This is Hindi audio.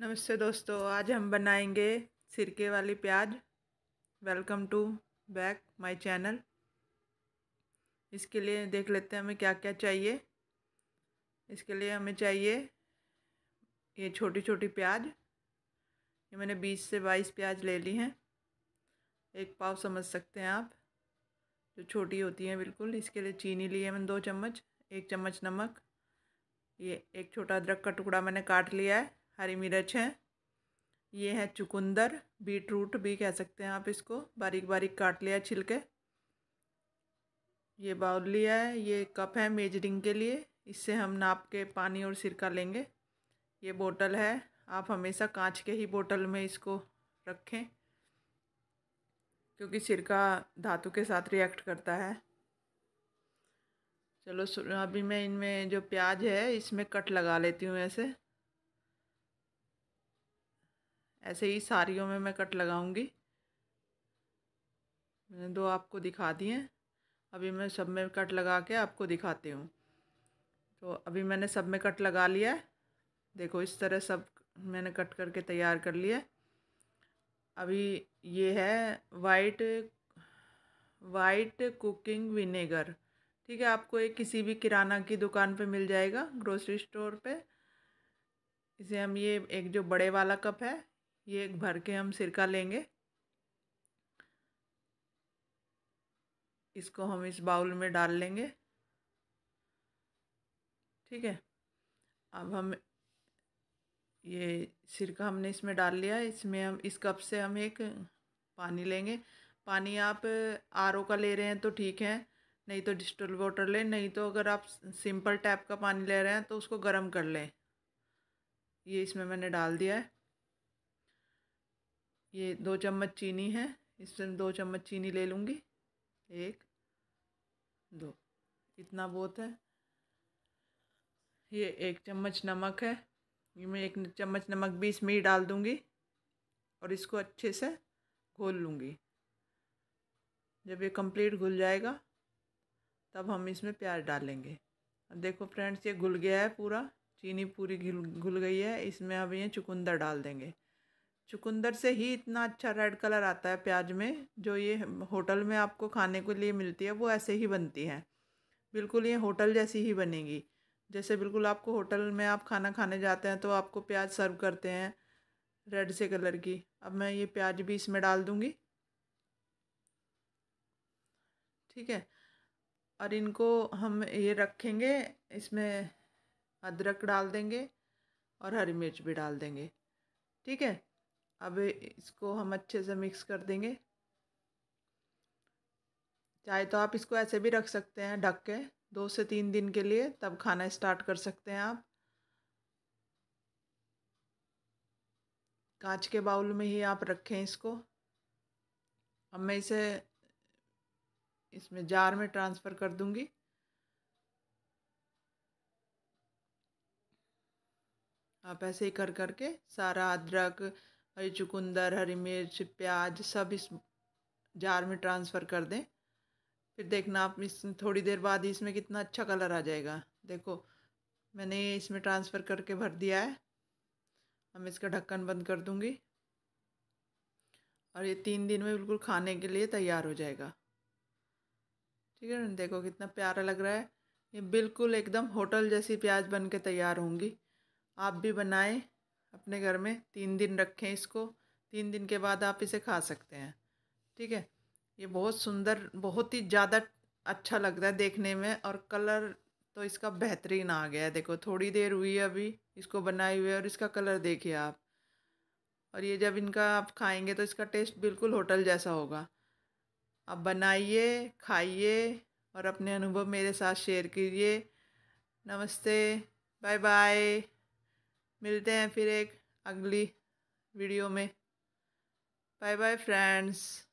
नमस्ते दोस्तों आज हम बनाएंगे सिरके वाली प्याज welcome to back my channel इसके लिए देख लेते हैं हमें क्या क्या चाहिए इसके लिए हमें चाहिए ये छोटी छोटी प्याज ये मैंने बीस से बाईस प्याज ले ली हैं एक पाव समझ सकते हैं आप जो छोटी होती हैं बिल्कुल इसके लिए चीनी ली है मैंने दो चम्मच एक चम्मच नमक ये एक छोटा अदरक का टुकड़ा मैंने काट लिया है हरी मिर्च है ये है चुकंदर बीट रूट भी कह सकते हैं आप इसको बारीक बारीक काट लिया छिलके ये बाउल लिया है ये कप है मेजरिंग के लिए इससे हम नाप के पानी और सिरका लेंगे ये बोतल है आप हमेशा कांच के ही बोतल में इसको रखें क्योंकि सिरका धातु के साथ रिएक्ट करता है चलो अभी मैं इनमें जो प्याज है इसमें कट लगा लेती हूँ ऐसे ऐसे ही साड़ियों में मैं कट लगाऊंगी मैंने दो आपको दिखा दिए अभी मैं सब में कट लगा के आपको दिखाती हूँ तो अभी मैंने सब में कट लगा लिया है देखो इस तरह सब मैंने कट करके तैयार कर लिया अभी ये है वाइट वाइट कुकिंग विनेगर ठीक है आपको एक किसी भी किराना की दुकान पे मिल जाएगा ग्रोसरी स्टोर पे इसे हम ये एक जो बड़े वाला कप है ये एक भर के हम सिरका लेंगे इसको हम इस बाउल में डाल लेंगे ठीक है अब हम ये सिरका हमने इसमें डाल लिया इसमें हम इस कप से हम एक पानी लेंगे पानी आप आर का ले रहे हैं तो ठीक है नहीं तो डिस्टल वाटर लें नहीं तो अगर आप सिंपल टैप का पानी ले रहे हैं तो उसको गर्म कर लें ये इसमें मैंने डाल दिया है ये दो चम्मच चीनी है इसमें दो चम्मच चीनी ले लूँगी एक दो इतना बहुत है ये एक चम्मच नमक है ये मैं एक चम्मच नमक भी इसमें ही डाल दूँगी और इसको अच्छे से घोल लूँगी जब ये कंप्लीट घुल जाएगा तब हम इसमें प्याज डालेंगे अब देखो फ्रेंड्स ये घुल गया है पूरा चीनी पूरी घुल घुल गई है इसमें अब ये चुकंदर डाल देंगे चुकंदर से ही इतना अच्छा रेड कलर आता है प्याज में जो ये होटल में आपको खाने के लिए मिलती है वो ऐसे ही बनती है बिल्कुल ये होटल जैसी ही बनेगी जैसे बिल्कुल आपको होटल में आप खाना खाने जाते हैं तो आपको प्याज सर्व करते हैं रेड से कलर की अब मैं ये प्याज भी इसमें डाल दूँगी ठीक है और इनको हम ये रखेंगे इसमें अदरक डाल देंगे और हरी मिर्च भी डाल देंगे ठीक है अब इसको हम अच्छे से मिक्स कर देंगे चाहे तो आप इसको ऐसे भी रख सकते हैं ढक के दो से तीन दिन के लिए तब खाना स्टार्ट कर सकते हैं आप कांच के बाउल में ही आप रखें इसको अब मैं इसे इसमें जार में ट्रांसफ़र कर दूंगी आप ऐसे ही कर करके सारा अदरक हरी चुकंदर हरी मिर्च प्याज सब इस जार में ट्रांसफ़र कर दें फिर देखना आप इस थोड़ी देर बाद इसमें कितना अच्छा कलर आ जाएगा देखो मैंने इसमें ट्रांसफ़र करके भर दिया है मैं इसका ढक्कन बंद कर दूँगी और ये तीन दिन में बिल्कुल खाने के लिए तैयार हो जाएगा ठीक है ना देखो कितना प्यारा लग रहा है ये बिल्कुल एकदम होटल जैसी प्याज बन के तैयार होंगी आप भी बनाएं अपने घर में तीन दिन रखें इसको तीन दिन के बाद आप इसे खा सकते हैं ठीक है ये बहुत सुंदर बहुत ही ज़्यादा अच्छा लगता है देखने में और कलर तो इसका बेहतरीन आ गया है देखो थोड़ी देर हुई है अभी इसको बनाए हुए और इसका कलर देखिए आप और ये जब इनका आप खाएंगे तो इसका टेस्ट बिल्कुल होटल जैसा होगा आप बनाइए खाइए और अपने अनुभव मेरे साथ शेयर कीजिए नमस्ते बाय बाय मिलते हैं फिर एक अगली वीडियो में बाय बाय फ्रेंड्स